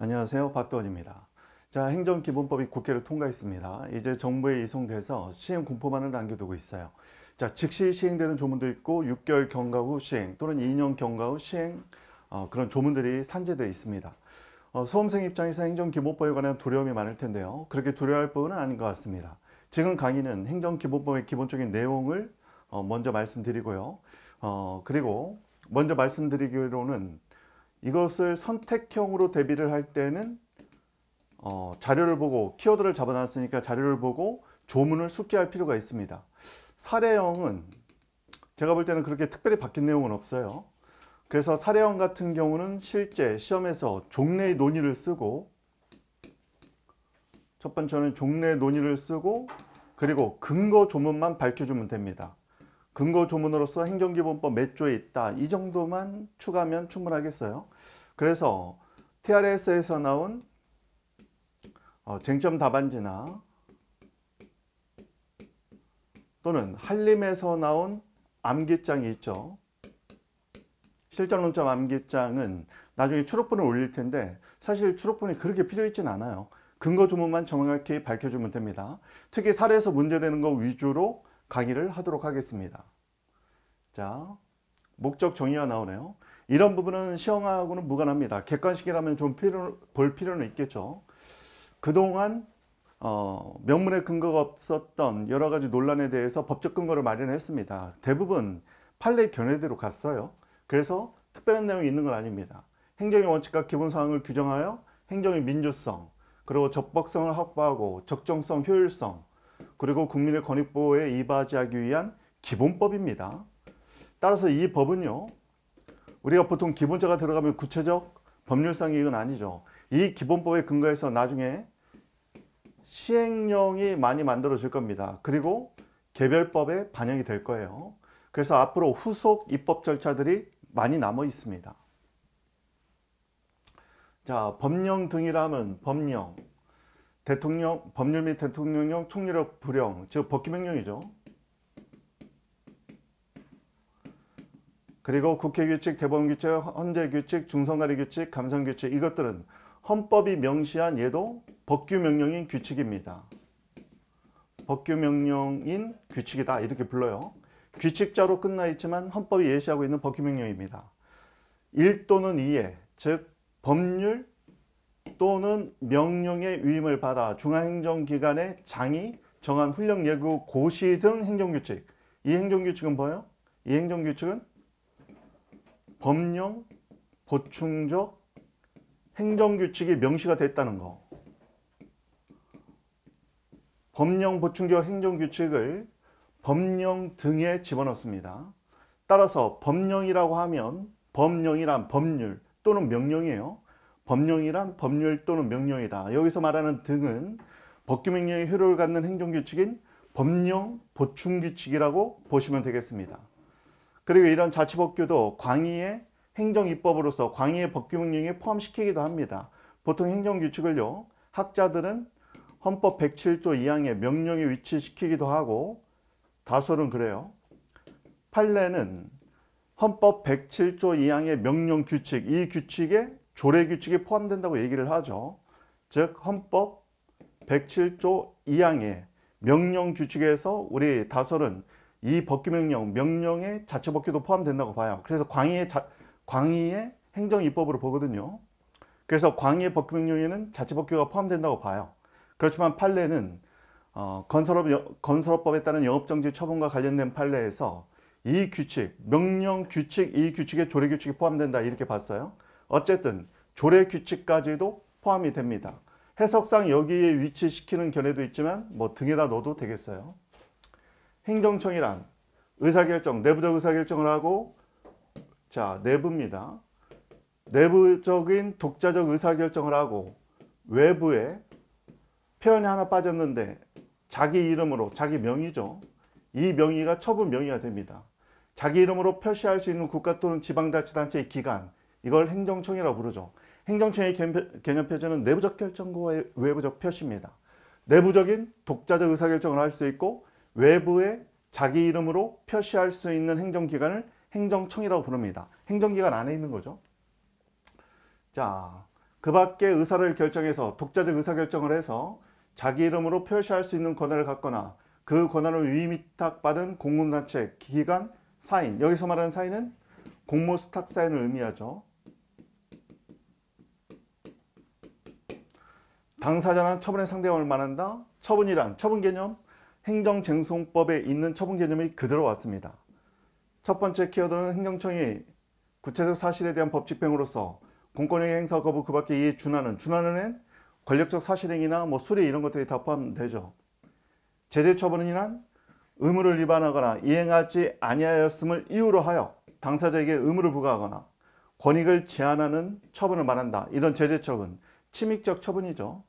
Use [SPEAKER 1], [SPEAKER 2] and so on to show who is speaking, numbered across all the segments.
[SPEAKER 1] 안녕하세요 박도원입니다 자 행정기본법이 국회를 통과했습니다 이제 정부에 이송돼서 시행 공포만을 남겨두고 있어요 자 즉시 시행되는 조문도 있고 6개월 경과 후 시행 또는 2년 경과 후 시행 어, 그런 조문들이 산재되어 있습니다 어, 수험생 입장에서 행정기본법에 관한 두려움이 많을 텐데요 그렇게 두려워할 부분은 아닌 것 같습니다 지금 강의는 행정기본법의 기본적인 내용을 어, 먼저 말씀드리고요 어, 그리고 먼저 말씀드리기로는 이것을 선택형으로 대비를 할 때는 어, 자료를 보고 키워드를 잡아놨으니까 자료를 보고 조문을 숙지할 필요가 있습니다. 사례형은 제가 볼 때는 그렇게 특별히 바뀐 내용은 없어요. 그래서 사례형 같은 경우는 실제 시험에서 종례의 논의를 쓰고 첫 번째는 종례 논의를 쓰고 그리고 근거 조문만 밝혀주면 됩니다. 근거 조문으로서 행정기본법 몇 조에 있다 이 정도만 추가하면 충분하겠어요. 그래서 TRS에서 나온 어, 쟁점 답안지나 또는 한림에서 나온 암기장이 있죠. 실전 논점 암기장은 나중에 추록분을 올릴 텐데 사실 추록분이 그렇게 필요 있진 않아요. 근거 조문만 정확히 밝혀주면 됩니다. 특히 사례에서 문제되는 거 위주로 강의를 하도록 하겠습니다. 자, 목적 정의가 나오네요. 이런 부분은 시험하고는 무관합니다. 객관식이라면 좀 필요, 볼 필요는 있겠죠. 그동안 어, 명문의 근거가 없었던 여러 가지 논란에 대해서 법적 근거를 마련했습니다. 대부분 판례 견해대로 갔어요. 그래서 특별한 내용이 있는 건 아닙니다. 행정의 원칙과 기본사항을 규정하여 행정의 민주성, 그리고 적법성을 확보하고 적정성, 효율성, 그리고 국민의 권익보호에 이바지하기 위한 기본법입니다. 따라서 이 법은요. 우리가 보통 기본자가 들어가면 구체적 법률상 이익은 아니죠. 이 기본법에 근거해서 나중에 시행령이 많이 만들어질 겁니다. 그리고 개별법에 반영이 될 거예요. 그래서 앞으로 후속 입법 절차들이 많이 남아 있습니다. 자, 법령 등이라면 법령, 대통령, 법률 및 대통령령, 총리력 불용, 즉 법규명령이죠. 그리고 국회 규칙, 대법원 규칙, 헌재 규칙, 중선거리 규칙, 감성 규칙 이것들은 헌법이 명시한 예도 법규 명령인 규칙입니다. 법규 명령인 규칙이다 이렇게 불러요. 규칙자로 끝나 있지만 헌법이 예시하고 있는 법규 명령입니다. 1 또는 2에 즉 법률 또는 명령의 위임을 받아 중앙행정기관의 장이 정한 훈령 예고 고시 등 행정규칙 이 행정규칙은 뭐예요? 이 행정규칙은 법령, 보충적, 행정규칙이 명시가 됐다는 거. 법령, 보충적, 행정규칙을 법령 등에 집어넣습니다. 따라서 법령이라고 하면 법령이란 법률 또는 명령이에요. 법령이란 법률 또는 명령이다. 여기서 말하는 등은 법규명령의 효력을 갖는 행정규칙인 법령 보충규칙이라고 보시면 되겠습니다. 그리고 이런 자치법규도 광의의 행정입법으로서 광의의 법규명령에 포함시키기도 합니다. 보통 행정규칙을요. 학자들은 헌법 107조 2항의 명령에 위치시키기도 하고 다솔은 그래요. 판례는 헌법 107조 2항의 명령 규칙, 이 규칙에 조례 규칙이 포함된다고 얘기를 하죠. 즉 헌법 107조 2항의 명령 규칙에서 우리 다솔은 이 법규명령, 명령의 자체 법규도 포함된다고 봐요. 그래서 광의의, 자, 광의의 행정입법으로 보거든요. 그래서 광의의 법규명령에는 자체 법규가 포함된다고 봐요. 그렇지만 판례는 어, 건설업, 건설업법에 따른 영업정지 처분과 관련된 판례에서 이 규칙, 명령 규칙, 이 규칙에 조례 규칙이 포함된다 이렇게 봤어요. 어쨌든 조례 규칙까지도 포함이 됩니다. 해석상 여기에 위치시키는 견해도 있지만 뭐 등에다 넣어도 되겠어요. 행정청이란 의사결정, 내부적 의사결정을 하고 자, 내부입니다. 내부적인 독자적 의사결정을 하고 외부에 표현이 하나 빠졌는데 자기 이름으로, 자기 명의죠. 이 명의가 처분 명의가 됩니다. 자기 이름으로 표시할 수 있는 국가 또는 지방자치단체의 기관, 이걸 행정청이라고 부르죠. 행정청의 개념 표준은 내부적 결정과 외부적 표시입니다. 내부적인 독자적 의사결정을 할 수 있고 외부에 자기 이름으로 표시할 수 있는 행정기관을 행정청이라고 부릅니다. 행정기관 안에 있는 거죠. 자, 그 밖에 의사를 결정해서 독자적 의사결정을 해서 자기 이름으로 표시할 수 있는 권한을 갖거나 그 권한을 위임위탁받은 공공단체, 기관, 사인 여기서 말하는 사인은 공모수탁 사인을 의미하죠. 당사자는 처분의 상대방을 말한다. 처분이란 처분 개념 행정쟁송법에 있는 처분 개념이 그대로 왔습니다. 첫 번째 키워드는 행정청이 구체적 사실에 대한 법 집행으로서 공권력의 행사 거부 그 밖에 이에 준하는 준하는 권력적 사실행위나 뭐 수리 이런 것들이 다 포함되죠. 제재 처분 이란 의무를 위반하거나 이행하지 아니하였음을 이유로 하여 당사자에게 의무를 부과하거나 권익을 제한하는 처분을 말한다. 이런 제재 처분, 침익적 처분이죠.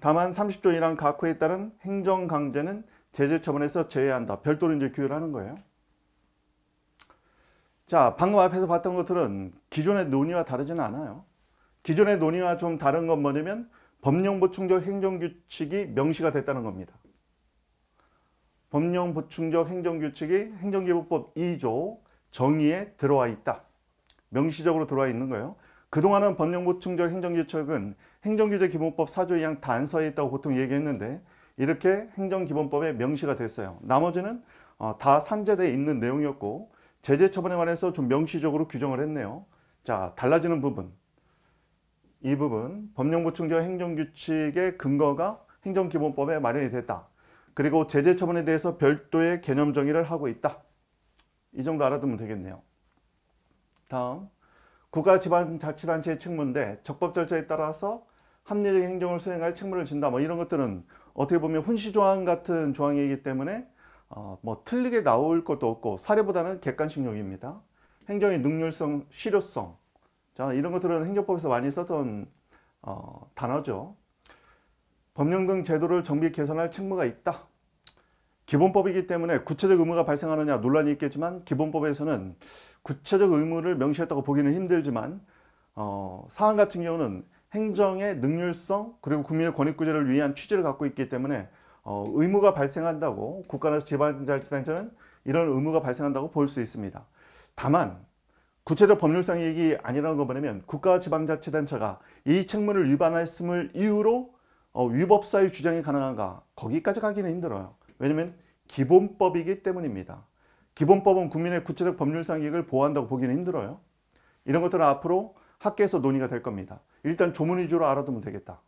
[SPEAKER 1] 다만 30조 1항 각호에 따른 행정 강제는 제재 처분에서 제외한다. 별도로 이제 규율 하는 거예요. 자, 방금 앞에서 봤던 것들은 기존의 논의와 다르지는 않아요. 기존의 논의와 좀 다른 건 뭐냐면 법령 보충적 행정규칙이 명시가 됐다는 겁니다. 법령 보충적 행정규칙이 행정기본법 2조 정의에 들어와 있다. 명시적으로 들어와 있는 거예요. 그동안은 법령보충적 행정규칙은 행정규제기본법 4조의 양 단서에 있다고 보통 얘기했는데 이렇게 행정기본법에 명시가 됐어요. 나머지는 어, 다 산재되어 있는 내용이었고 제재 처분에 관해서 좀 명시적으로 규정을 했네요. 자, 달라지는 부분. 이 부분 법령보충적 행정규칙의 근거가 행정기본법에 마련이 됐다. 그리고 제재 처분에 대해서 별도의 개념 정의를 하고 있다. 이 정도 알아두면 되겠네요. 다음 국가 지방자치단체의 책무인데 적법 절차에 따라서 합리적인 행정을 수행할 책무를 진다 뭐 이런 것들은 어떻게 보면 훈시 조항 같은 조항이기 때문에 어, 뭐 틀리게 나올 것도 없고 사례보다는 객관식용입니다. 행정의 능률성, 실효성 자 이런 것들은 행정법에서 많이 썼던 어, 단어죠. 법령 등 제도를 정비 개선할 책무가 있다. 기본법이기 때문에 구체적 의무가 발생하느냐 논란이 있겠지만 기본법에서는 구체적 의무를 명시했다고 보기는 힘들지만 어, 사안 같은 경우는 행정의 능률성 그리고 국민의 권익구제를 위한 취지를 갖고 있기 때문에 어, 의무가 발생한다고 국가나 지방자치단체는 이런 의무가 발생한다고 볼 수 있습니다. 다만 구체적 법률상 이익 아니라는 거 보면 국가 지방자치단체가 이 책무를 위반했음을 이유로 어, 위법사유 주장이 가능한가 거기까지 가기는 힘들어요. 왜냐면 기본법이기 때문입니다. 기본법은 국민의 구체적 법률상 이익을 보호한다고 보기는 힘들어요. 이런 것들은 앞으로 학계에서 논의가 될 겁니다. 일단 조문 위주로 알아두면 되겠다.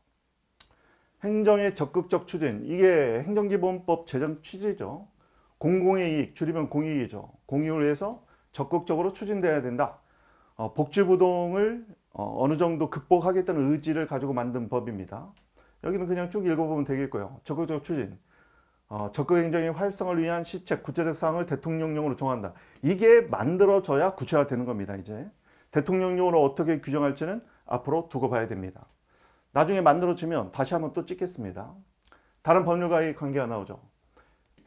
[SPEAKER 1] 행정의 적극적 추진, 이게 행정기본법 제정 취지죠. 공공의 이익, 줄이면 공익이죠. 공익을 위해서 적극적으로 추진돼야 된다. 어, 복지부동을 어, 느 정도 극복하겠다는 의지를 가지고 만든 법입니다. 여기는 그냥 쭉 읽어보면 되겠고요. 적극적 추진. 어, 적극 행정의 활성을 위한 시책, 구체적 사항을 대통령령으로 정한다. 이게 만들어져야 구체화되는 겁니다. 이제 대통령령으로 어떻게 규정할지는 앞으로 두고 봐야 됩니다. 나중에 만들어지면 다시 한번 또 찍겠습니다. 다른 법률과의 관계가 나오죠.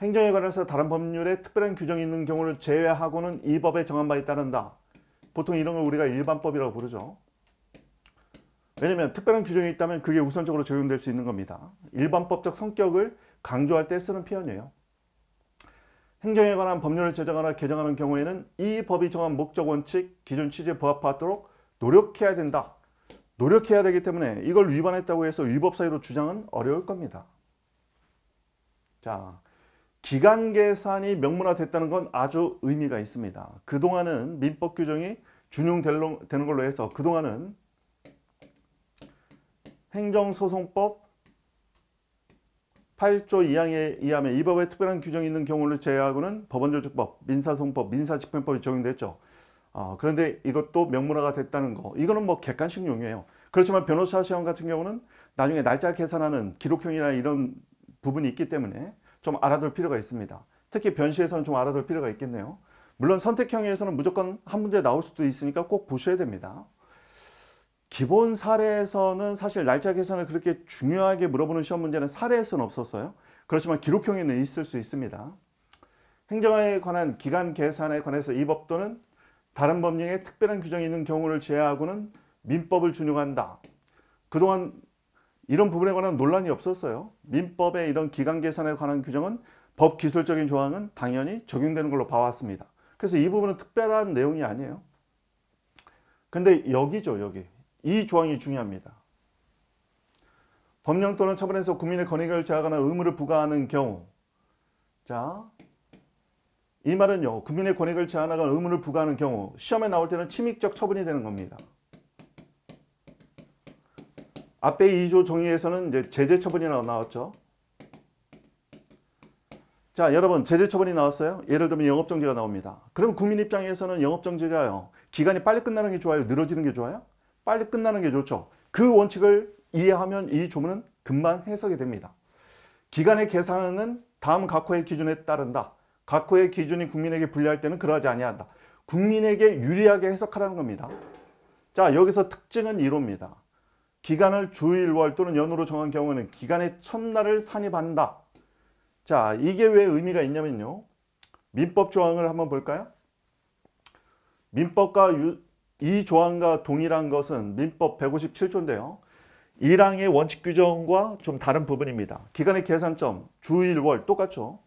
[SPEAKER 1] 행정에 관해서 다른 법률에 특별한 규정이 있는 경우를 제외하고는 이 법에 정한 바에 따른다. 보통 이런 걸 우리가 일반법이라고 부르죠. 왜냐하면 특별한 규정이 있다면 그게 우선적으로 적용될 수 있는 겁니다. 일반법적 성격을 강조할 때 쓰는 표현이에요. 행정에 관한 법률을 제정하나 개정하는 경우에는 이 법이 정한 목적, 원칙, 기준, 취지에 부합하도록 노력해야 된다. 노력해야 되기 때문에 이걸 위반했다고 해서 위법 사유로 주장은 어려울 겁니다. 자, 기간 계산이 명문화됐다는 건 아주 의미가 있습니다. 그동안은 민법 규정이 준용되는 걸로 해서 그동안은 행정소송법, 8조 2항에 의하면 이 법에 특별한 규정이 있는 경우를 제외하고는 법원조직법, 민사소송법, 민사집행법이 적용됐죠. 어, 그런데 이것도 명문화가 됐다는 거. 이거는 뭐 객관식 용이에요. 그렇지만 변호사 시험 같은 경우는 나중에 날짜 를 계산하는 기록형이나 이런 부분이 있기 때문에 좀 알아둘 필요가 있습니다. 특히 변시에서는 좀 알아둘 필요가 있겠네요. 물론 선택형에서는 무조건 한 문제 나올 수도 있으니까 꼭 보셔야 됩니다. 기본 사례에서는 사실 날짜 계산을 그렇게 중요하게 물어보는 시험 문제는 사례에서는 없었어요. 그렇지만 기록형에는 있을 수 있습니다. 행정에 관한 기간 계산에 관해서 이 법도는 다른 법령에 특별한 규정이 있는 경우를 제외하고는 민법을 준용한다. 그동안 이런 부분에 관한 논란이 없었어요. 민법의 이런 기간 계산에 관한 규정은 법 기술적인 조항은 당연히 적용되는 걸로 봐왔습니다. 그래서 이 부분은 특별한 내용이 아니에요. 근데 여기죠, 여기. 이 조항이 중요합니다. 법령 또는 처분에서 국민의 권익을 제하거나 의무를 부과하는 경우 자, 이 말은요. 국민의 권익을 제한하거나 의무를 부과하는 경우 시험에 나올 때는 침익적 처분이 되는 겁니다. 앞에 2조 정의에서는 이제 제재 처분이 나왔죠. 자, 여러분 제재 처분이 나왔어요. 예를 들면 영업정지가 나옵니다. 그럼 국민 입장에서는 영업정지가요. 기간이 빨리 끝나는 게 좋아요? 늘어지는 게 좋아요? 빨리 끝나는 게 좋죠. 그 원칙을 이해하면 이 조문은 금방 해석이 됩니다. 기간의 계산은 다음 각호의 기준에 따른다. 각호의 기준이 국민에게 불리할 때는 그러하지 아니한다. 국민에게 유리하게 해석하라는 겁니다. 자 여기서 특징은 이로입니다. 기간을 주일월 또는 연으로 정한 경우는 기간의 첫날을 산입한다. 자 이게 왜 의미가 있냐면요. 민법 조항을 한번 볼까요? 민법과 유, 이 조항과 동일한 것은 민법 157조인데요. 1항의 원칙 규정과 좀 다른 부분입니다. 기간의 계산점, 주일, 월 똑같죠.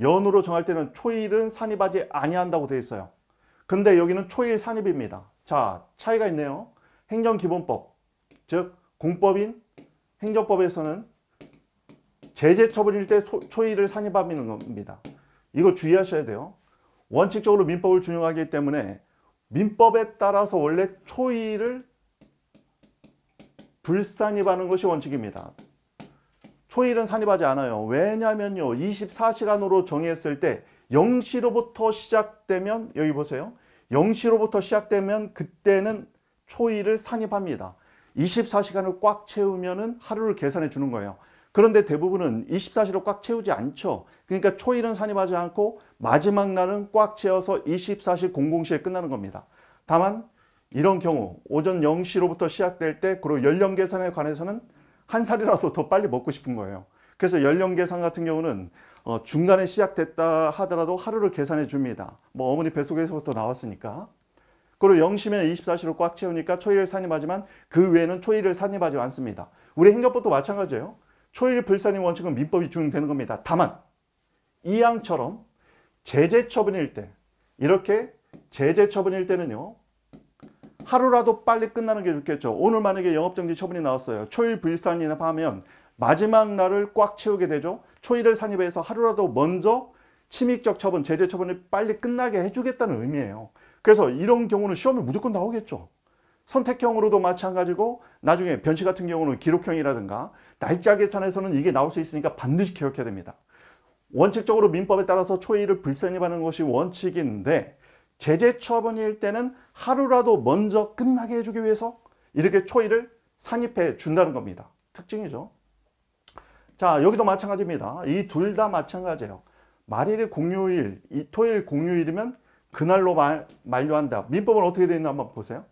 [SPEAKER 1] 연으로 정할 때는 초일은 산입하지 아니한다고 되어 있어요. 근데 여기는 초일 산입입니다. 자, 차이가 있네요. 행정기본법, 즉 공법인 행정법에서는 제재처벌일 때 초일을 산입하는 겁니다. 이거 주의하셔야 돼요. 원칙적으로 민법을 준용하기 때문에 민법에 따라서 원래 초의를 불산입하는 것이 원칙입니다. 초일은 산입하지 않아요. 왜냐면요. 24시간으로 정했을 때 0시로부터 시작되면 여기 보세요. 0시로부터 시작되면 그때는 초일을 산입합니다. 24시간을 꽉 채우면 하루를 계산해 주는 거예요. 그런데 대부분은 24시로 꽉 채우지 않죠. 그러니까 초일은 산입하지 않고 마지막 날은 꽉 채워서 24시 00시에 끝나는 겁니다. 다만 이런 경우 오전 0시로부터 시작될 때 그리고 연령 계산에 관해서는 한 살이라도 더 빨리 먹고 싶은 거예요. 그래서 연령 계산 같은 경우는 어, 중간에 시작됐다 하더라도 하루를 계산해 줍니다. 뭐 어머니 뱃속에서부터 나왔으니까. 그리고 0시면 24시로 꽉 채우니까 초일을 산입하지만 그 외에는 초일을 산입하지 않습니다. 우리 행정법도 마찬가지예요. 초일 불산의 원칙은 민법이 준용되는 겁니다. 다만 이양처럼 제재 처분일 때 이렇게 제재 처분일 때는요. 하루라도 빨리 끝나는 게 좋겠죠. 오늘 만약에 영업정지 처분이 나왔어요. 초일 불산이나 하면 마지막 날을 꽉 채우게 되죠. 초일을 산입해서 하루라도 먼저 침입적 처분, 제재 처분을 빨리 끝나게 해주겠다는 의미예요. 그래서 이런 경우는 시험에 무조건 나오겠죠. 선택형으로도 마찬가지고 나중에 변치 같은 경우는 기록형이라든가 날짜 계산에서는 이게 나올 수 있으니까 반드시 기억해야 됩니다. 원칙적으로 민법에 따라서 초의를 불선해하는 것이 원칙인데 제재 처분일 때는 하루라도 먼저 끝나게 해주기 위해서 이렇게 초의를 산입해 준다는 겁니다. 특징이죠. 자 여기도 마찬가지입니다. 이 둘 다 마찬가지예요. 말일이 공휴일, 토요일 공휴일이면 그날로 말, 만료한다. 민법은 어떻게 되어 있나 한번 보세요.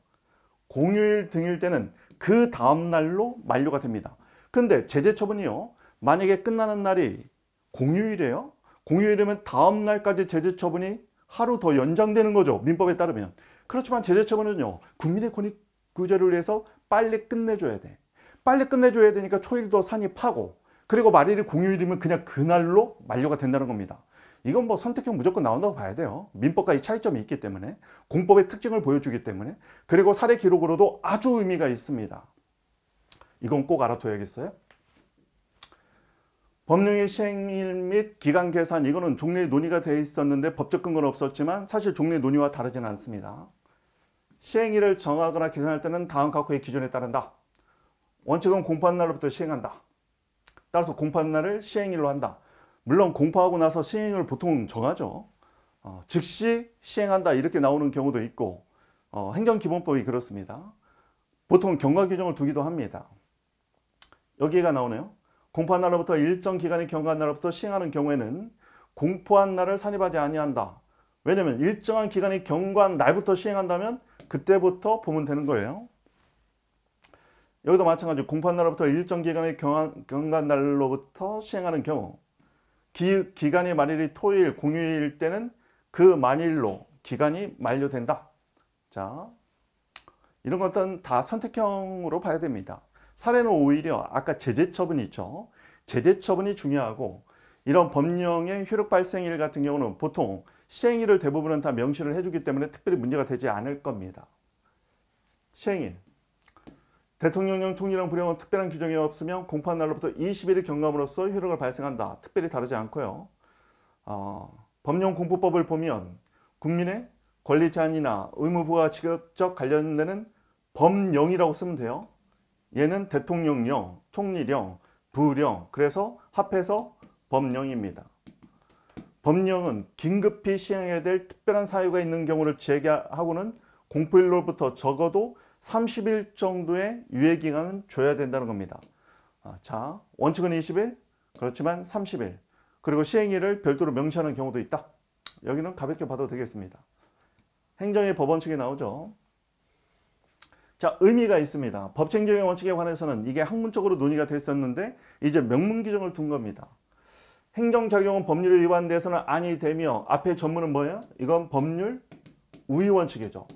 [SPEAKER 1] 공휴일 등일 때는 그 다음 날로 만료가 됩니다. 근데 제재 처분이요. 만약에 끝나는 날이 공휴일이에요. 공휴일이면 다음 날까지 제재 처분이 하루 더 연장되는 거죠. 민법에 따르면. 그렇지만 제재 처분은요. 국민의 권익 구제를 위해서 빨리 끝내줘야 돼. 빨리 끝내줘야 되니까 초일도 산입하고 그리고 말일이 공휴일이면 그냥 그날로 만료가 된다는 겁니다. 이건 뭐 선택형 무조건 나온다고 봐야 돼요. 민법과 의 차이점이 있기 때문에 공법의 특징을 보여주기 때문에 그리고 사례 기록으로도 아주 의미가 있습니다. 이건 꼭 알아둬야겠어요. 법령의 시행일 및 기간 계산 이거는 종례 논의가 되어 있었는데 법적 근거는 없었지만 사실 종례 논의와 다르진 않습니다. 시행일을 정하거나 계산할 때는 다음 각호의 기준에 따른다. 원칙은 공판 날로부터 시행한다. 따라서 공판 날을 시행일로 한다. 물론 공포하고 나서 시행을 보통 정하죠. 어, 즉시 시행한다 이렇게 나오는 경우도 있고 어, 행정기본법이 그렇습니다. 보통 경과 규정을 두기도 합니다. 여기가 나오네요. 공포한 날로부터 일정 기간의 경과한 날로부터 시행하는 경우에는 공포한 날을 산입하지 아니한다. 왜냐면 일정한 기간의 경과한 날부터 시행한다면 그때부터 보면 되는 거예요. 여기도 마찬가지 로 공포한 날로부터 일정 기간의 경한, 경과한 날로부터 시행하는 경우 기, 간이 만일이 토일, 공휴일 때는 그 만일로 기간이 만료된다. 자, 이런 것들은 다 선택형으로 봐야 됩니다. 사례는 오히려 아까 제재 처분이 있죠. 제재 처분이 중요하고 이런 법령의 효력 발생일 같은 경우는 보통 시행일을 대부분은 다 명시를 해주기 때문에 특별히 문제가 되지 않을 겁니다. 시행일. 대통령령 총리령 불용은 특별한 규정이 없으며 공판 날로부터 20일 경감으로써 효력을 발생한다. 특별히 다르지 않고요. 어, 법령 공포법을 보면 국민의 권리 제한이나 의무부와 직접 관련되는 법령이라고 쓰면 돼요. 얘는 대통령령, 총리령, 부령, 그래서 합해서 법령입니다. 법령은 긴급히 시행해야 될 특별한 사유가 있는 경우를 제외하고는 공포일로부터 적어도 30일 정도의 유예기간은 줘야 된다는 겁니다. 아, 자, 원칙은 20일, 그렇지만 30일, 그리고 시행일을 별도로 명시하는 경우도 있다. 여기는 가볍게 봐도 되겠습니다. 행정의 법원 측에 나오죠. 자, 의미가 있습니다. 법쟁정의 원칙에 관해서는 이게 학문적으로 논의가 됐었는데 이제 명문 규정을 둔 겁니다. 행정작용은 법률에 위반돼서는 아니 되며 앞에 전문은 뭐예요? 이건 법률 우위 원칙이죠.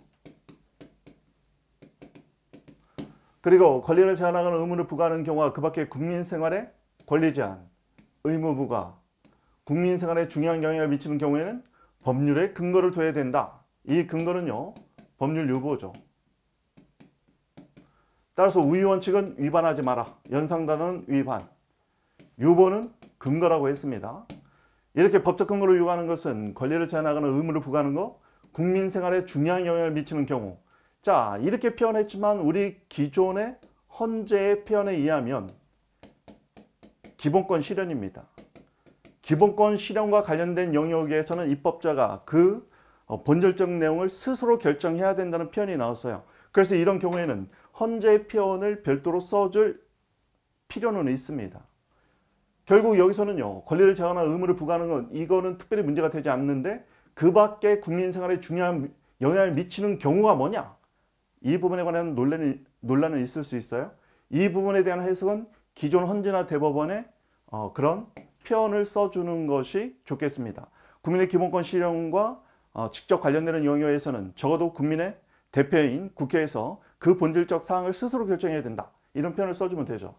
[SPEAKER 1] 그리고 권리를 제한하거나 의무를 부과하는 경우와 그밖에 국민생활에 권리 제한, 의무 부과, 국민생활에 중요한 영향을 미치는 경우에는 법률에 근거를 둬야 된다. 이 근거는요. 법률 유보죠. 따라서 우유원칙은 위반하지 마라. 연상단은 위반. 유보는 근거라고 했습니다. 이렇게 법적 근거로 요구하는 것은 권리를 제한하거나 의무를 부과하는 것, 국민생활에 중요한 영향을 미치는 경우, 자 이렇게 표현했지만 우리 기존의 헌재의 표현에 의하면 기본권 실현입니다. 기본권 실현과 관련된 영역에서는 입법자가 그 어, 본질적 내용을 스스로 결정해야 된다는 표현이 나왔어요. 그래서 이런 경우에는 헌재 의 표현을 별도로 써줄 필요는 있습니다. 결국 여기서는요. 권리를 제한한 의무를 부과하는 건 이거는 특별히 문제가 되지 않는데 그 밖에 국민생활에 중요한 영향을 미치는 경우가 뭐냐? 이 부분에 관한 논란이, 논란은 있을 수 있어요. 이 부분에 대한 해석은 기존 헌재나 대법원의 어, 그런 표현을 써주는 것이 좋겠습니다. 국민의 기본권 실현과 어, 직접 관련되는 영역에서는 적어도 국민의 대표인 국회에서 그 본질적 사항을 스스로 결정해야 된다. 이런 표현을 써주면 되죠.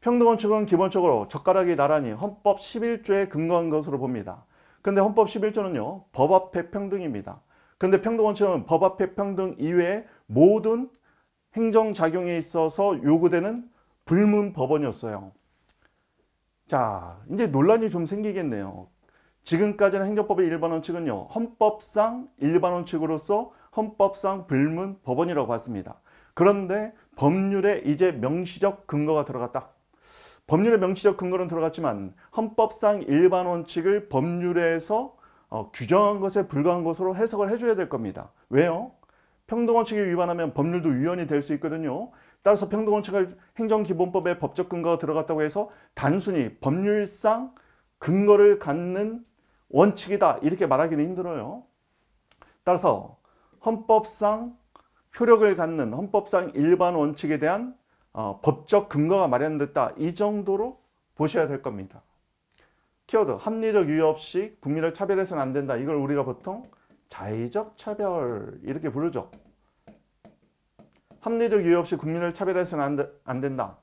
[SPEAKER 1] 평등원 측은 기본적으로 젓가락이 나란히 헌법 11조에 근거한 것으로 봅니다. 근데 헌법 11조는요. 법 앞에 평등입니다. 근데 평등원 측은 법 앞에 평등 이외에 모든 행정작용에 있어서 요구되는 불문 법원이었어요. 자, 이제 논란이 좀 생기겠네요. 지금까지는 행정법의 일반 원칙은요. 헌법상 일반 원칙으로서 헌법상 불문 법원이라고 봤습니다. 그런데 법률에 이제 명시적 근거가 들어갔다. 법률의 명시적 근거는 들어갔지만 헌법상 일반 원칙을 법률에서 어, 규정한 것에 불과한 것으로 해석을 해줘야 될 겁니다. 왜요? 평등원칙에 위반하면 법률도 위헌이 될 수 있거든요. 따라서 평등원칙을 행정기본법에 법적 근거가 들어갔다고 해서 단순히 법률상 근거를 갖는 원칙이다 이렇게 말하기는 힘들어요. 따라서 헌법상 효력을 갖는 헌법상 일반 원칙에 대한 어, 법적 근거가 마련됐다 이 정도로 보셔야 될 겁니다. 키워드 합리적 이유 없이 국민을 차별해서는 안 된다 이걸 우리가 보통 자의적 차별 이렇게 부르죠. 합리적 이유 없이 국민을 차별해서는 안 된다.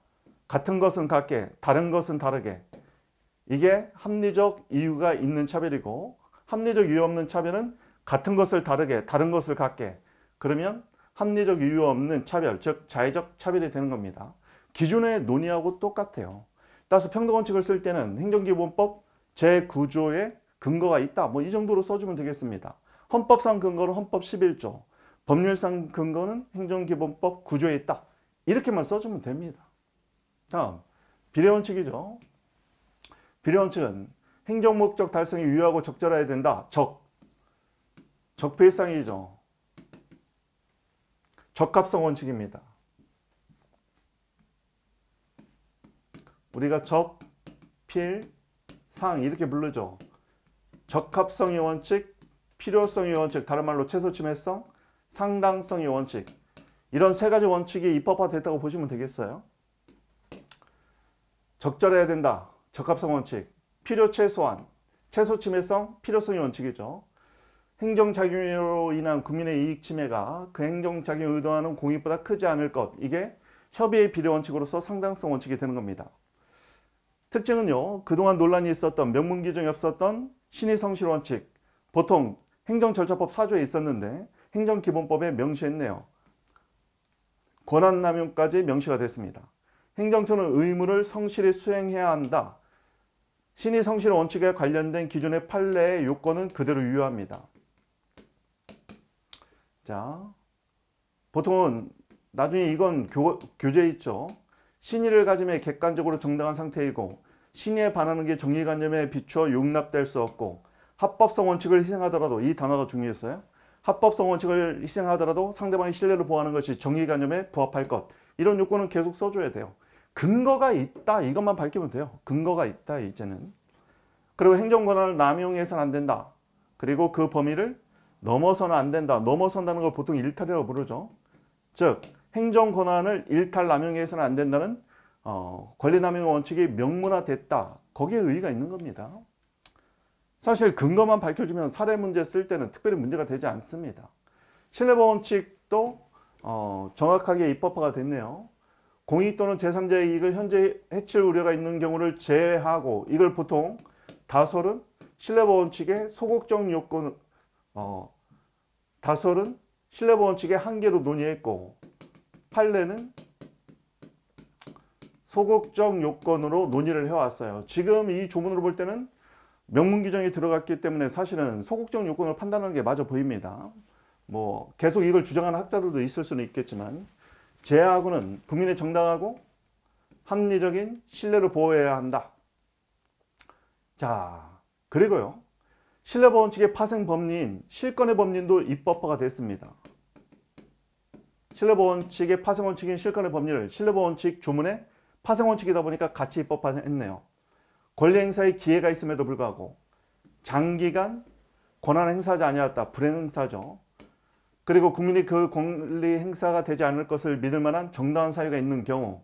[SPEAKER 1] 같은 것은 같게, 다른 것은 다르게. 이게 합리적 이유가 있는 차별이고 합리적 이유 없는 차별은 같은 것을 다르게, 다른 것을 같게. 그러면 합리적 이유 없는 차별, 즉 자의적 차별이 되는 겁니다. 기존의 논의하고 똑같아요. 따라서 평등원칙을 쓸 때는 행정기본법 제9조에 근거가 있다. 뭐 이 정도로 써주면 되겠습니다. 헌법상 근거는 헌법 11조, 법률상 근거는 행정기본법 9조에 있다. 이렇게만 써주면 됩니다. 다음, 비례원칙이죠. 비례원칙은 행정목적 달성이 유효하고 적절해야 된다. 적, 적필상이죠. 적합성 원칙입니다. 우리가 적, 필, 상 이렇게 부르죠. 적합성의 원칙, 필요성의 원칙, 다른 말로 최소침해성, 상당성의 원칙 이런 세 가지 원칙이 입법화됐다고 보시면 되겠어요. 적절해야 된다. 적합성 원칙, 필요 최소한, 최소침해성, 필요성의 원칙이죠. 행정작용으로 인한 국민의 이익 침해가 그 행정작용 의도하는 공익보다 크지 않을 것 이게 협의의 비례 원칙으로서 상당성 원칙이 되는 겁니다. 특징은요. 그동안 논란이 있었던 명문기준이 없었던 신의성실 원칙 보통 행정절차법 4조에 있었는데 행정기본법에 명시했네요. 권한남용까지 명시가 됐습니다. 행정처는 의무를 성실히 수행해야 한다. 신의 성실 원칙에 관련된 기존의 판례의 요건은 그대로 유효합니다. 자, 보통은 나중에 이건 교, 교재 있죠. 신의를 가짐에 객관적으로 정당한 상태이고 신의에 반하는 게 정의관념에 비추어 용납될 수 없고 합법성 원칙을 희생하더라도 이 단어가 중요했어요. 합법성 원칙을 희생하더라도 상대방의 신뢰를 보호하는 것이 정의관념에 부합할 것. 이런 요건은 계속 써줘야 돼요. 근거가 있다. 이것만 밝히면 돼요. 근거가 있다. 이제는. 그리고 행정권한을 남용해서는 안 된다. 그리고 그 범위를 넘어서는 안 된다. 넘어선다는 걸 보통 일탈이라고 부르죠. 즉 행정권한을 일탈 남용해서는 안 된다는 어, 권리남용 원칙이 명문화됐다. 거기에 의의가 있는 겁니다. 사실 근거만 밝혀주면 사례 문제 쓸 때는 특별히 문제가 되지 않습니다. 신뢰보험 칙도 어, 정확하게 입법화가 됐네요. 공익 또는 제3자의 이익을 현재 해칠 우려가 있는 경우를 제외하고 이걸 보통 다솔은 신뢰보험 칙의 소극적 요건 어, 다솔은 신뢰보험 칙의 한계로 논의했고 판례는 소극적 요건으로 논의를 해왔어요. 지금 이 조문으로 볼 때는 명문 규정이 들어갔기 때문에 사실은 소극적 요건을 판단하는 게 맞아 보입니다. 뭐 계속 이걸 주장하는 학자들도 있을 수는 있겠지만 제하고는 국민의 정당하고 합리적인 신뢰를 보호해야 한다. 자, 그리고요. 신뢰보호 칙의 파생 법리인 실권의 법리도 입법화가 됐습니다. 신뢰보호 칙의 파생 원칙인 실권의 법리를 신뢰보호 칙 조문의 파생 원칙이다 보니까 같이 입법화했네요. 권리 행사의 기회가 있음에도 불구하고 장기간 권한 행사하지 아니었다. 불행 행사죠. 그리고 국민이 그 권리 행사가 되지 않을 것을 믿을 만한 정당한 사유가 있는 경우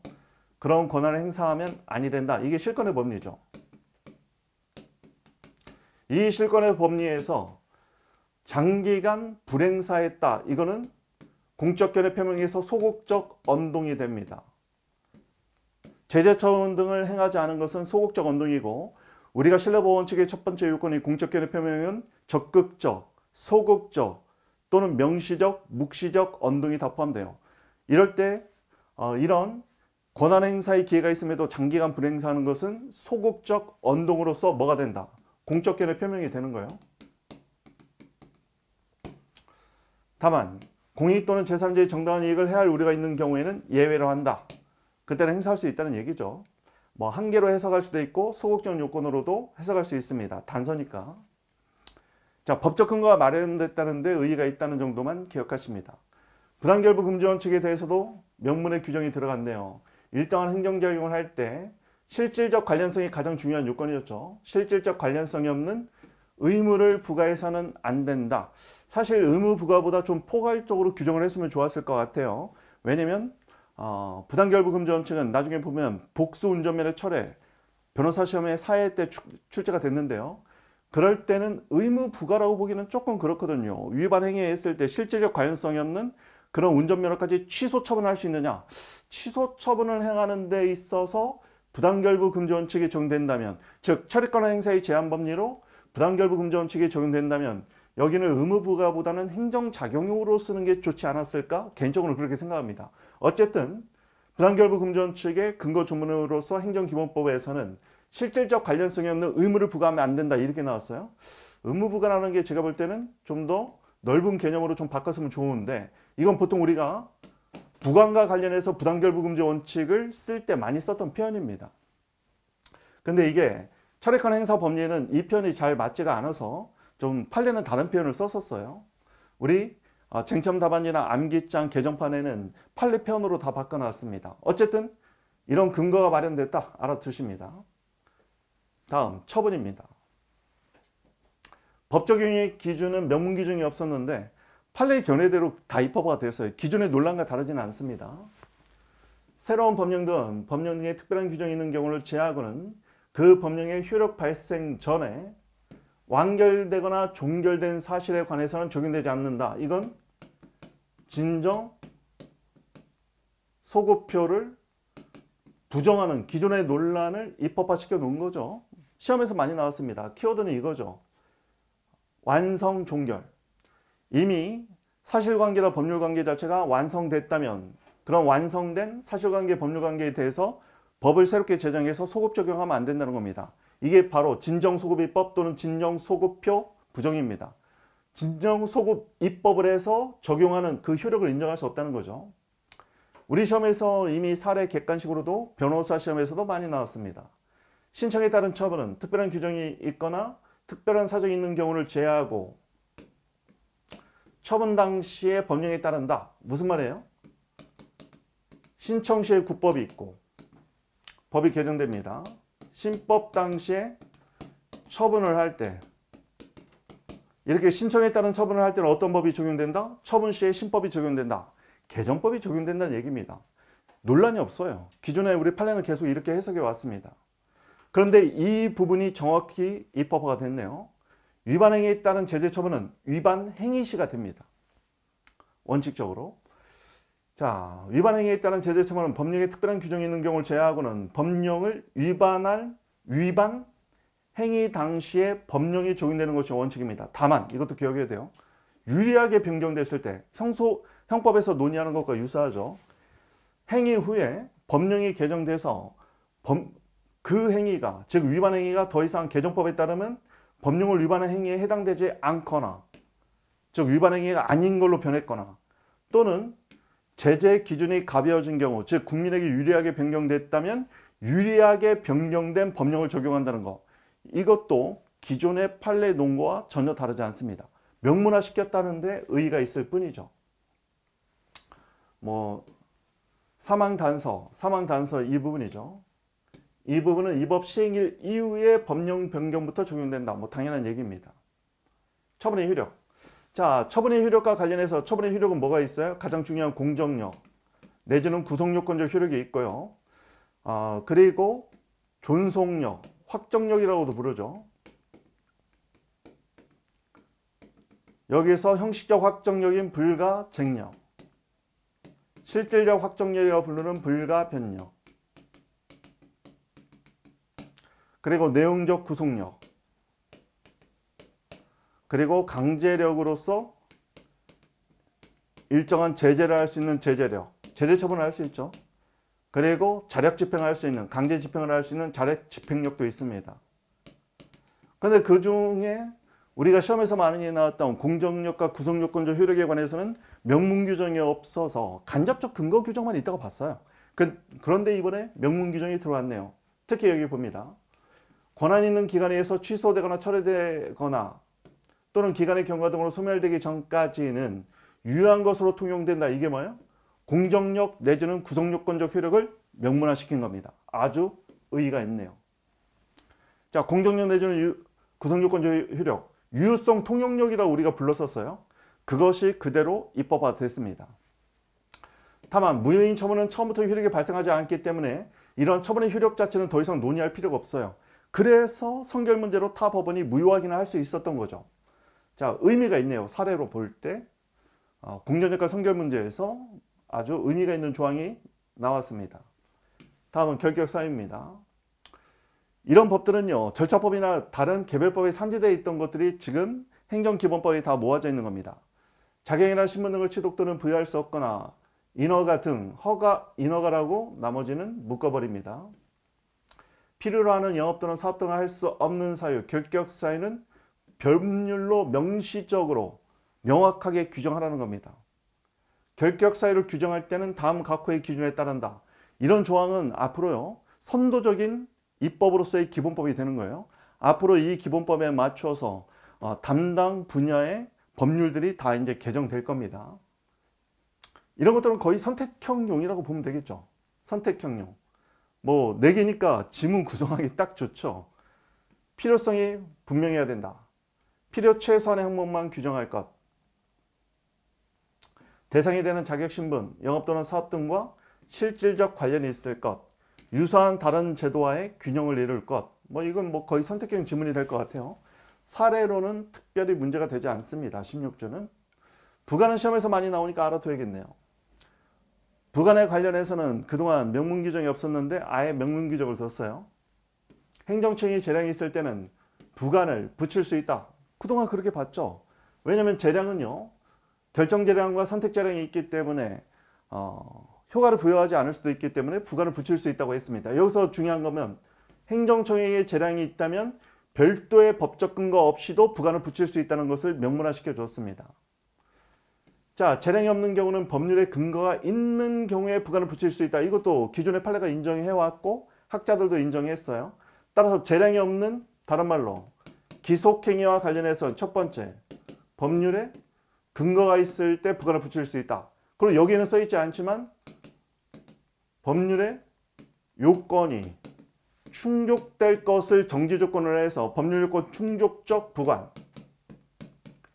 [SPEAKER 1] 그런 권한을 행사하면 아니 된다. 이게 실권의 법리죠. 이 실권의 법리에서 장기간 불행사했다. 이거는 공적견의 표명에서 소극적 언동이 됩니다. 제재 처분 등을 행하지 않은 것은 소극적 언동이고 우리가 신뢰보 원측의첫 번째 요건인 공적 견의 표명은 적극적, 소극적 또는 명시적, 묵시적 언동이 다 포함돼요. 이럴 때 어, 이런 권한 행사의 기회가 있음에도 장기간 불행사하는 것은 소극적 언동으로서 뭐가 된다? 공적 견의 표명이 되는 거예요. 다만 공익 또는 제3자의 정당한 이익을 해할 야 우려가 있는 경우에는 예외로 한다. 그때는 행사할 수 있다는 얘기죠. 뭐한 개로 해석할 수도 있고 소극적 요건으로도 해석할 수 있습니다. 단서니까. 자, 법적 근거가 마련됐다는데 의의가 있다는 정도만 기억하십니다. 부당결부 금지 원칙에 대해서도 명문의 규정이 들어갔네요. 일정한 행정작용을 할 때 실질적 관련성이 가장 중요한 요건이었죠. 실질적 관련성이 없는 의무를 부과해서는 안 된다. 사실 의무 부과보다 좀 포괄적으로 규정을 했으면 좋았을 것 같아요. 왜냐면 어, 부당결부금지원 측은 나중에 보면 복수 운전면허 철회, 변호사 시험에 사회 때 출제가 됐는데요. 그럴 때는 의무 부과라고 보기는 조금 그렇거든요. 위반 행위했을 때 실질적 관련성이 없는 그런 운전면허까지 취소 처분할 수 있느냐? 취소 처분을 행하는 데 있어서 부당결부 금지 원칙이 적용된다면 즉 처리권 행사의 제한 법리로 부당결부 금지 원칙이 적용된다면 여기는 의무 부과보다는 행정 작용으로 쓰는 게 좋지 않았을까? 개인적으로 그렇게 생각합니다. 어쨌든 부당결부 금전 측의 근거 조문으로서 행정기본법에서는 실질적 관련성이 없는 의무를 부과하면 안 된다 이렇게 나왔어요. 의무 부과라는 게 제가 볼 때는 좀 더 넓은 개념으로 좀 바꿨으면 좋은데 이건 보통 우리가 부관과 관련해서 부당결부금지 원칙을 쓸 때 많이 썼던 표현입니다. 근데 이게 철회권 행사 법리는 에이 표현이 잘 맞지가 않아서 좀 판례는 다른 표현을 썼었어요. 우리 어, 쟁점 답안이나 암기장 개정판에는 판례편으로 다 바꿔놨습니다. 어쨌든 이런 근거가 마련됐다 알아두십니다. 다음 처분입니다. 법적용의 기준은 명문 기준이 없었는데 판례 견해대로 다입법화 돼서 기존의 논란과 다르지는 않습니다. 새로운 법령 등 법령 등의 특별한 규정이 있는 경우를 제외하고는 그 법령의 효력 발생 전에 완결되거나 종결된 사실에 관해서는 적용되지 않는다. 이건 진정 소급표를 부정하는 기존의 논란을 입법화시켜 놓은 거죠. 시험에서 많이 나왔습니다. 키워드는 이거죠. 완성 종결. 이미 사실관계나 법률관계 자체가 완성됐다면 그런 완성된 사실관계 법률관계에 대해서 법을 새롭게 제정해서 소급 적용하면 안 된다는 겁니다. 이게 바로 진정소급입법 또는 진정소급표 부정입니다. 진정소급 입법을 해서 적용하는 그 효력을 인정할 수 없다는 거죠. 우리 시험에서 이미 사례 객관식으로도 변호사 시험에서도 많이 나왔습니다. 신청에 따른 처분은 특별한 규정이 있거나 특별한 사정이 있는 경우를 제외하고 처분 당시의 법령에 따른다. 무슨 말이에요? 신청 시에 국법이 있고 법이 개정됩니다. 신법 당시에 처분을 할 때 이렇게 신청에 따른 처분을 할 때는 어떤 법이 적용된다? 처분 시에 신법이 적용된다. 개정법이 적용된다는 얘기입니다. 논란이 없어요. 기존에 우리 판례는 계속 이렇게 해석해 왔습니다. 그런데 이 부분이 정확히 입법화가 됐네요. 위반 행위에 따른 제재 처분은 위반 행위 시가 됩니다. 원칙적으로. 자, 위반 행위에 따른 제재 처벌은 법령에 특별한 규정이 있는 경우를 제외하고는 법령을 위반할 위반 행위 당시에 법령이 적용되는 것이 원칙입니다. 다만 이것도 기억해야 돼요. 유리하게 변경됐을 때 형소 형법에서 논의하는 것과 유사하죠. 행위 후에 법령이 개정돼서 범, 그 행위가 즉 위반 행위가 더 이상 개정법에 따르면 법령을 위반한 행위에 해당되지 않거나 즉 위반 행위가 아닌 걸로 변했거나 또는 제재 기준이 가벼워진 경우 즉 국민에게 유리하게 변경됐다면 유리하게 변경된 법령을 적용한다는 것 이것도 기존의 판례 논거와 전혀 다르지 않습니다. 명문화 시켰다는데 의의가 있을 뿐이죠. 뭐 사망 단서, 사망 단서 이 부분이죠. 이 부분은 입법 시행일 이후에 법령 변경부터 적용된다. 뭐 당연한 얘기입니다. 처분의 효력. 자, 처분의 효력과 관련해서 처분의 효력은 뭐가 있어요? 가장 중요한 공정력, 내지는 구속요건적 효력이 있고요. 어, 그리고 존속력, 확정력이라고도 부르죠. 여기서 형식적 확정력인 불가 쟁력, 실질적 확정력이라고 부르는 불가 변력, 그리고 내용적 구속력, 그리고 강제력으로서 일정한 제재를 할 수 있는 제재력, 제재 처분을 할 수 있죠. 그리고 자력 집행할 을수 있는, 강제 집행을 할 수 있는 자력 집행력도 있습니다. 근데 그 중에 우리가 시험에서 많이 나왔던 공정력과 구성요건적 효력에 관해서는 명문규정이 없어서 간접적 근거 규정만 있다고 봤어요. 그, 런데 이번에 명문규정이 들어왔네요. 특히 여기 봅니다. 권한 있는 기관에 의해서 취소되거나 철회되거나 또는 기간의 경과 등으로 소멸되기 전까지는 유효한 것으로 통용된다. 이게 뭐예요? 공정력 내지는 구성요건적 효력을 명문화시킨 겁니다. 아주 의의가 있네요. 자, 공정력 내지는 구성요건적 효력, 유효성 통용력이라고 우리가 불렀었어요. 그것이 그대로 입법화됐습니다. 다만 무효인 처분은 처음부터 효력이 발생하지 않기 때문에 이런 처분의 효력 자체는 더 이상 논의할 필요가 없어요. 그래서 성결 문제로 타 법원이 무효하기는 할수 있었던 거죠. 자 의미가 있네요. 사례로 볼때 어, 공정역과 성결 문제에서 아주 의미가 있는 조항이 나왔습니다. 다음은 결격 사유입니다. 이런 법들은요. 절차법이나 다른 개별법에 산지되어 있던 것들이 지금 행정기본법에 다 모아져 있는 겁니다. 자격이나 신분 등을 취득 또는 부여할 수 없거나 인허가 등 허가 인허가라고 나머지는 묶어버립니다. 필요로 하는 영업 또는 사업 등을 할 수 없는 사유, 결격 사유는 법률로 명시적으로 명확하게 규정하라는 겁니다. 결격 사유를 규정할 때는 다음 각호의 기준에 따른다. 이런 조항은 앞으로요. 선도적인 입법으로서의 기본법이 되는 거예요. 앞으로 이 기본법에 맞춰서 어, 담당 분야의 법률들이 다 이제 개정될 겁니다. 이런 것들은 거의 선택형용이라고 보면 되겠죠. 선택형용. 뭐 4개니까 지문 구성하기 딱 좋죠. 필요성이 분명해야 된다. 필요 최소한의 항목만 규정할 것. 대상이 되는 자격신분, 영업 또는 사업 등과 실질적 관련이 있을 것. 유사한 다른 제도와의 균형을 이룰 것. 뭐 이건 뭐 거의 선택형 지문이 될 것 같아요. 사례로는 특별히 문제가 되지 않습니다. 16조는. 부가는 시험에서 많이 나오니까 알아둬야겠네요. 부관에 관련해서는 그동안 명문 규정이 없었는데 아예 명문 규정을 뒀어요. 행정청이 재량이 있을 때는 부관을 붙일 수 있다. 그동안 그렇게 봤죠. 왜냐하면 재량은요. 결정 재량과 선택 재량이 있기 때문에 어, 효과를 부여하지 않을 수도 있기 때문에 부과를 붙일 수 있다고 했습니다. 여기서 중요한 거면 행정청에게 재량이 있다면 별도의 법적 근거 없이도 부관을 붙일 수 있다는 것을 명문화시켜 줬습니다. 자, 재량이 없는 경우는 법률의 근거가 있는 경우에 부관을 붙일 수 있다. 이것도 기존의 판례가 인정해왔고 학자들도 인정했어요. 따라서 재량이 없는 다른 말로 기속행위와 관련해서는 첫 번째 법률에 근거가 있을 때부과를 붙일 수 있다. 그리고 여기에는 써있지 않지만 법률에 요건이 충족될 것을 정지 조건으로 해서 법률 요건 충족적 부관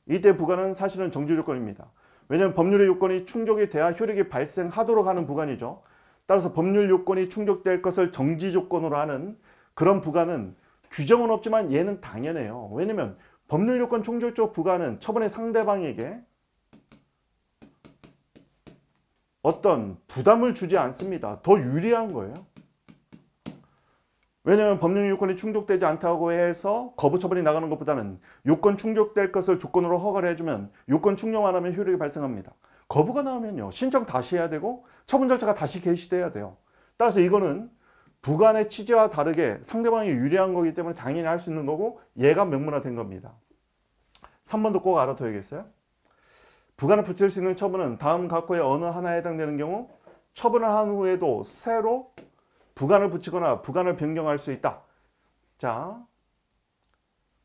[SPEAKER 1] 이때 부관은 사실은 정지 조건입니다. 왜냐하면 법률의 요건이 충족이 돼야 효력이 발생하도록 하는 부관이죠. 따라서 법률 요건이 충족될 것을 정지 조건으로 하는 그런 부관은 규정은 없지만 얘는 당연해요. 왜냐면 법률 요건 총질적 부과는 처분의 상대방에게 어떤 부담을 주지 않습니다. 더 유리한 거예요. 왜냐하면 법률 요건이 충족되지 않다고 해서 거부 처분이 나가는 것보다는 요건 충족될 것을 조건으로 허가를 해주면 요건 충족 안 하면 효력이 발생합니다. 거부가 나오면요. 신청 다시 해야 되고 처분 절차가 다시 개시돼야 돼요. 따라서 이거는 부관의 취지와 다르게 상대방이 유리한 거기 때문에 당연히 할 수 있는 거고 얘가 명문화된 겁니다. 3번도 꼭 알아둬야겠어요. 부간을 붙일 수 있는 처분은 다음 각호의 어느 하나에 해당되는 경우 처분을 한 후에도 새로 부간을 붙이거나 부간을 변경할 수 있다. 자,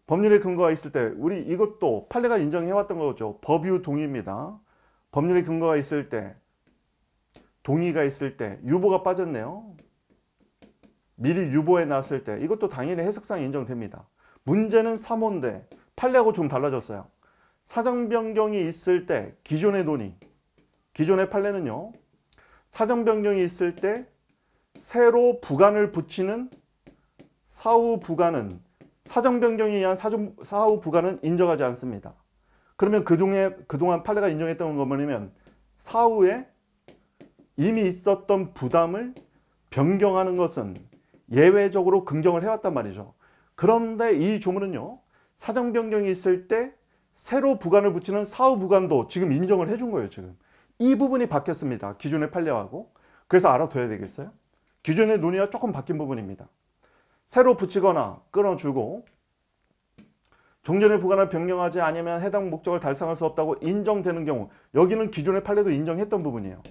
[SPEAKER 1] 법률의 근거가 있을 때 우리 이것도 판례가 인정해왔던 거죠. 법유 동의입니다. 법률의 근거가 있을 때 동의가 있을 때 유보가 빠졌네요. 미리 유보해 놨을 때 이것도 당연히 해석상 인정됩니다. 문제는 3호인데 판례하고 좀 달라졌어요. 사정 변경이 있을 때 기존의 논의, 기존의 판례는요. 사정 변경이 있을 때 새로 부간을 붙이는 사후 부간은 사정 변경에 의한 사정, 사후 부간은 인정하지 않습니다. 그러면 그동에, 그동안 판례가 인정했던 건 뭐냐면 사후에 이미 있었던 부담을 변경하는 것은 예외적으로 긍정을 해왔단 말이죠. 그런데 이 조문은요. 사정 변경이 있을 때 새로 부관을 붙이는 사후 부관도 지금 인정을 해준 거예요. 지금 이 부분이 바뀌었습니다. 기존의 판례하고 그래서 알아둬야 되겠어요. 기존의 논의와 조금 바뀐 부분입니다. 새로 붙이거나 끊어주고 종전의 부관을 변경하지 않으면 해당 목적을 달성할 수 없다고 인정되는 경우 여기는 기존의 판례도 인정했던 부분이에요.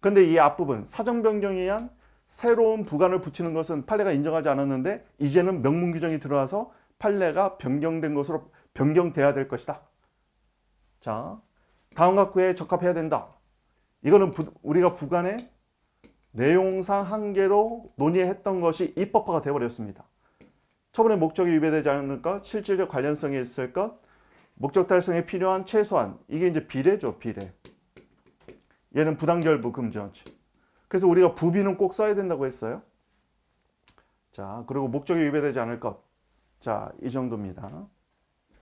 [SPEAKER 1] 근데 이 앞부분 사정 변경에 의한 새로운 부관을 붙이는 것은 판례가 인정하지 않았는데 이제는 명문 규정이 들어와서 판례가 변경된 것으로 변경돼야 될 것이다. 자, 다음과 그에 적합해야 된다. 이거는 부, 우리가 부관의 내용상 한계로 논의했던 것이 입법화가 되어버렸습니다. 처분의 목적이 위배되지 않을 것, 실질적 관련성이 있을 것, 목적 달성에 필요한 최소한, 이게 이제 비례죠, 비례. 얘는 부당결부 금지원칙. 그래서 우리가 부비는 꼭 써야 된다고 했어요. 자, 그리고 목적이 위배되지 않을 것. 자, 이 정도입니다.